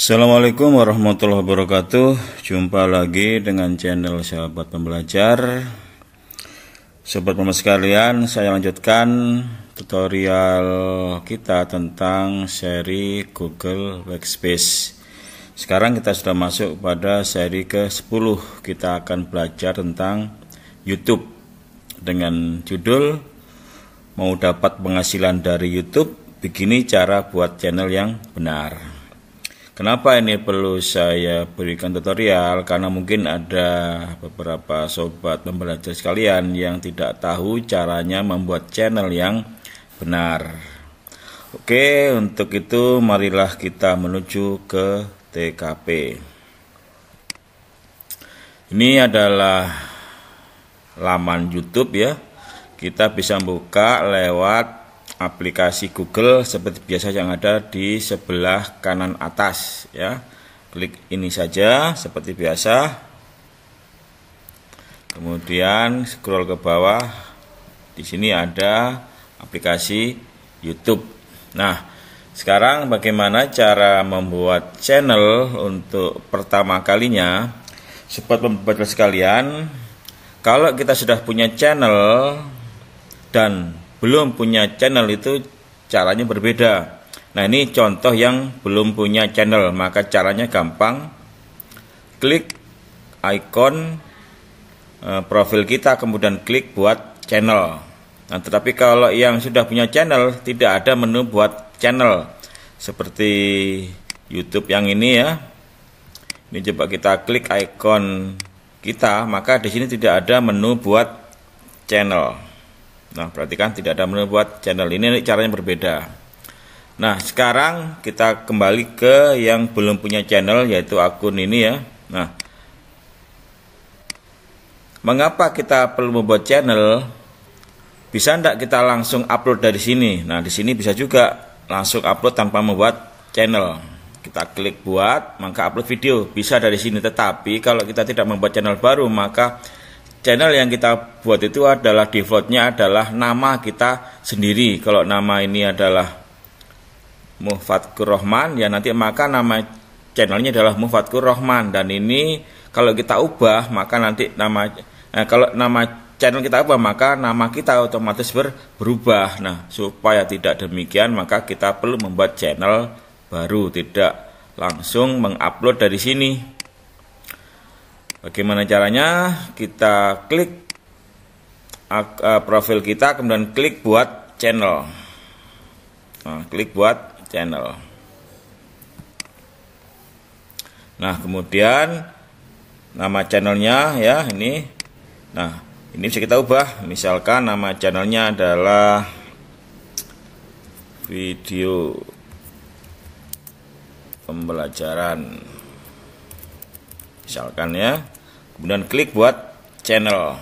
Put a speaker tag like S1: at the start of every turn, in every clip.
S1: Assalamualaikum warahmatullahi wabarakatuh Jumpa lagi dengan channel Sahabat Pembelajar Sobat pembelajar sekalian, saya lanjutkan tutorial kita tentang seri Google Workspace Sekarang kita sudah masuk pada seri ke-10 Kita akan belajar tentang YouTube Dengan judul Mau dapat penghasilan dari YouTube Begini cara buat channel yang benar Kenapa ini perlu saya berikan tutorial? Karena mungkin ada beberapa sobat pembelajar sekalian yang tidak tahu caranya membuat channel yang benar. Oke, untuk itu marilah kita menuju ke TKP. Ini adalah laman YouTube ya. Kita bisa buka lewat aplikasi Google seperti biasa yang ada di sebelah kanan atas ya. Klik ini saja seperti biasa. Kemudian scroll ke bawah. Di sini ada aplikasi YouTube. Nah, sekarang bagaimana cara membuat channel untuk pertama kalinya? Sobat membuat sekalian, kalau kita sudah punya channel dan belum punya channel itu caranya berbeda. Nah, ini contoh yang belum punya channel, maka caranya gampang. Klik icon e, profil kita kemudian klik buat channel. Nah, tetapi kalau yang sudah punya channel tidak ada menu buat channel seperti YouTube yang ini ya. Ini coba kita klik icon kita, maka di sini tidak ada menu buat channel. Nah, perhatikan tidak ada menu buat channel ini caranya berbeda. Nah, sekarang kita kembali ke yang belum punya channel yaitu akun ini ya. Nah, mengapa kita perlu membuat channel? Bisa tidak kita langsung upload dari sini? Nah, di sini bisa juga langsung upload tanpa membuat channel. Kita klik buat, maka upload video bisa dari sini. Tetapi kalau kita tidak membuat channel baru, maka channel yang kita buat itu adalah defaultnya adalah nama kita sendiri kalau nama ini adalah Mufatkur Rohman ya nanti maka nama channelnya adalah Mufatkur Rohman dan ini kalau kita ubah maka nanti nama eh, kalau nama channel kita ubah maka nama kita otomatis ber, berubah nah supaya tidak demikian maka kita perlu membuat channel baru tidak langsung mengupload dari sini Bagaimana caranya? Kita klik eh, profil kita, kemudian klik buat channel. Nah, klik buat channel. Nah, kemudian nama channelnya ya ini. Nah, ini bisa kita ubah. Misalkan nama channelnya adalah video pembelajaran misalkan ya kemudian klik buat channel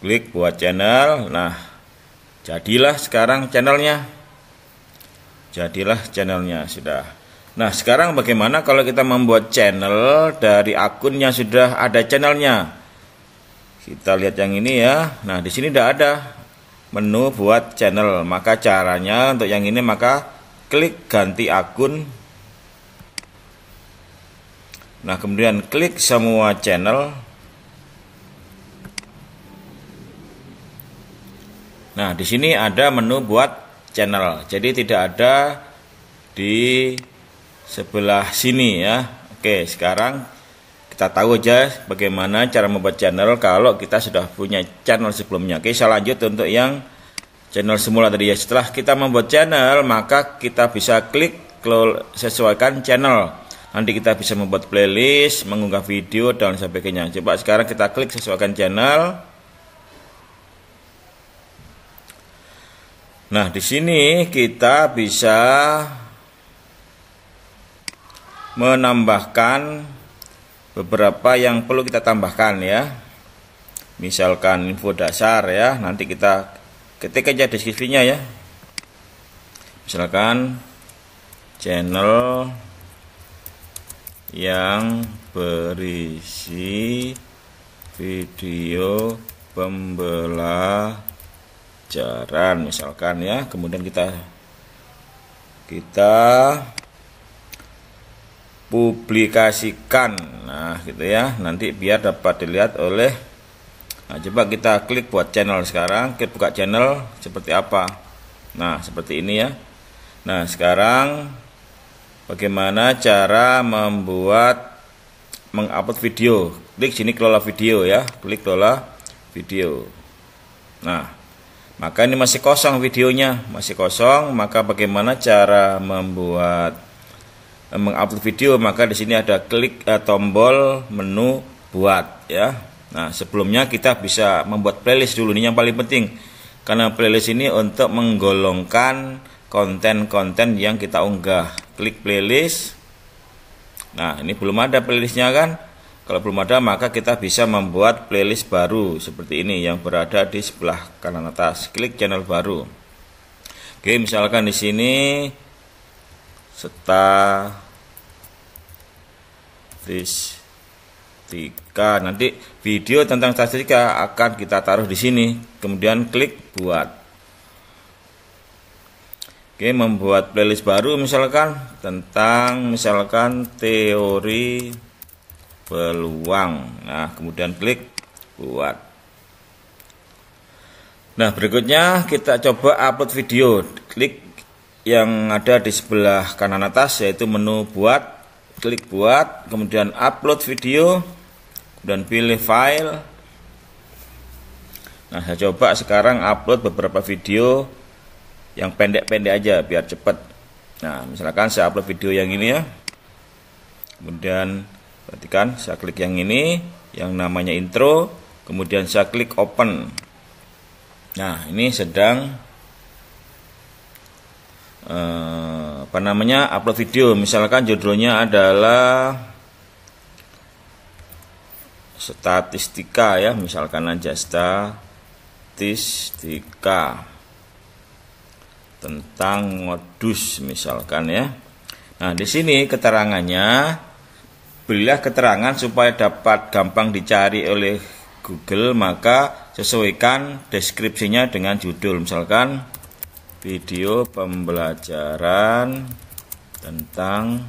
S1: klik buat channel nah jadilah sekarang channelnya jadilah channelnya sudah nah sekarang bagaimana kalau kita membuat channel dari akun yang sudah ada channelnya kita lihat yang ini ya nah di sini tidak ada menu buat channel maka caranya untuk yang ini maka klik ganti akun Nah, kemudian klik semua channel. Nah, di sini ada menu buat channel. Jadi tidak ada di sebelah sini ya. Oke, sekarang kita tahu aja bagaimana cara membuat channel kalau kita sudah punya channel sebelumnya. Oke, saya lanjut untuk yang channel semula tadi ya. Setelah kita membuat channel, maka kita bisa klik sesuaikan channel nanti kita bisa membuat playlist, mengunggah video dan sebagainya. Coba sekarang kita klik sesuaikan channel. Nah, di sini kita bisa menambahkan beberapa yang perlu kita tambahkan ya. Misalkan info dasar ya, nanti kita ketik aja deskripsinya ya. Misalkan channel yang berisi video pembelajaran misalkan ya kemudian kita kita publikasikan nah gitu ya nanti biar dapat dilihat oleh nah, coba kita klik buat channel sekarang kita buka channel seperti apa nah seperti ini ya nah sekarang bagaimana cara membuat mengupload video. Klik sini kelola video ya, klik kelola video. Nah, maka ini masih kosong videonya, masih kosong, maka bagaimana cara membuat mengupload video? Maka di sini ada klik eh, tombol menu buat ya. Nah, sebelumnya kita bisa membuat playlist dulu ini yang paling penting. Karena playlist ini untuk menggolongkan konten-konten yang kita unggah klik playlist. Nah, ini belum ada playlistnya kan? Kalau belum ada, maka kita bisa membuat playlist baru seperti ini yang berada di sebelah kanan atas. Klik channel baru. Oke, misalkan di sini statistika. Nanti video tentang statistika akan kita taruh di sini. Kemudian klik buat. Oke, membuat playlist baru misalkan tentang misalkan teori peluang. Nah, kemudian klik buat. Nah, berikutnya kita coba upload video. Klik yang ada di sebelah kanan atas yaitu menu buat. Klik buat, kemudian upload video, dan pilih file. Nah, saya coba sekarang upload beberapa video yang pendek-pendek aja biar cepat nah misalkan saya upload video yang ini ya kemudian perhatikan saya klik yang ini yang namanya intro kemudian saya klik open nah ini sedang eh, apa namanya upload video misalkan judulnya adalah statistika ya misalkan aja statistika tentang modus misalkan ya. Nah, di sini keterangannya belilah keterangan supaya dapat gampang dicari oleh Google, maka sesuaikan deskripsinya dengan judul misalkan video pembelajaran tentang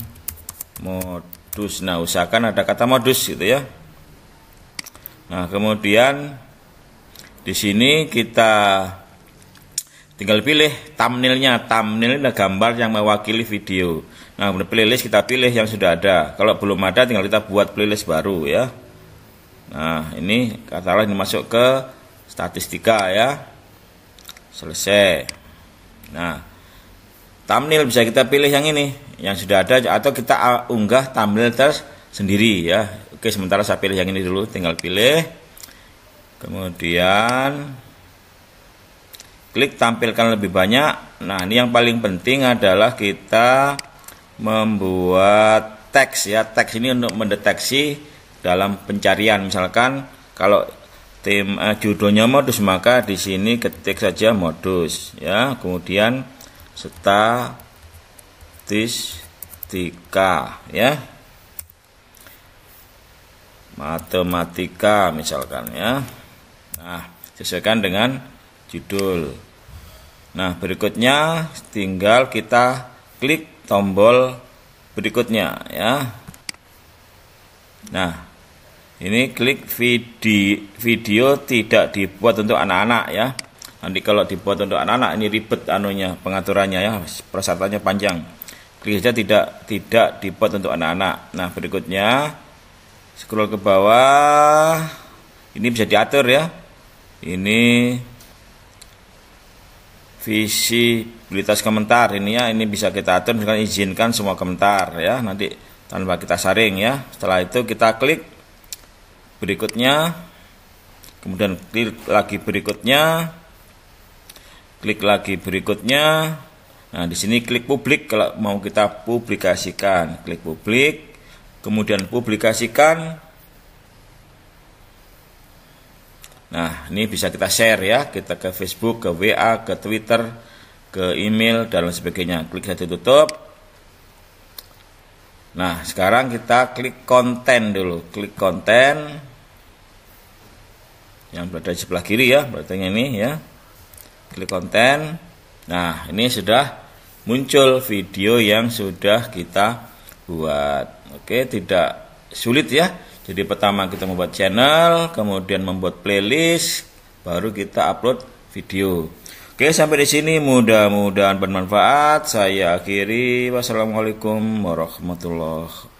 S1: modus. Nah, usahakan ada kata modus gitu ya. Nah, kemudian di sini kita Tinggal pilih thumbnailnya. Thumbnail adalah gambar yang mewakili video. Nah, playlist kita pilih yang sudah ada. Kalau belum ada, tinggal kita buat playlist baru ya. Nah, ini katalah ini masuk ke statistika ya. Selesai. Nah, thumbnail bisa kita pilih yang ini, yang sudah ada atau kita unggah thumbnail tersendiri sendiri ya. Oke, sementara saya pilih yang ini dulu, tinggal pilih. Kemudian klik tampilkan lebih banyak nah ini yang paling penting adalah kita membuat teks ya teks ini untuk mendeteksi dalam pencarian misalkan kalau tim eh, judulnya modus maka di sini ketik saja modus ya kemudian statistika ya matematika misalkan ya nah sesuaikan dengan judul. Nah, berikutnya tinggal kita klik tombol berikutnya ya. Nah, ini klik video, video tidak dibuat untuk anak-anak ya. Nanti kalau dibuat untuk anak-anak ini ribet anunya pengaturannya ya, persyaratannya panjang. Klik saja tidak tidak dibuat untuk anak-anak. Nah, berikutnya scroll ke bawah. Ini bisa diatur ya. Ini visibilitas komentar ini ya ini bisa kita atur dengan izinkan semua komentar ya nanti tanpa kita saring ya setelah itu kita klik berikutnya kemudian klik lagi berikutnya klik lagi berikutnya nah di sini klik publik kalau mau kita publikasikan klik publik kemudian publikasikan Nah, ini bisa kita share ya, kita ke Facebook, ke WA, ke Twitter, ke email dan lain sebagainya. Klik satu tutup. Nah, sekarang kita klik konten dulu. Klik konten yang berada di sebelah kiri ya, berarti ini ya. Klik konten. Nah, ini sudah muncul video yang sudah kita buat. Oke, tidak sulit ya jadi pertama kita membuat channel, kemudian membuat playlist, baru kita upload video. Oke, sampai di sini mudah-mudahan bermanfaat. Saya akhiri. Wassalamualaikum warahmatullahi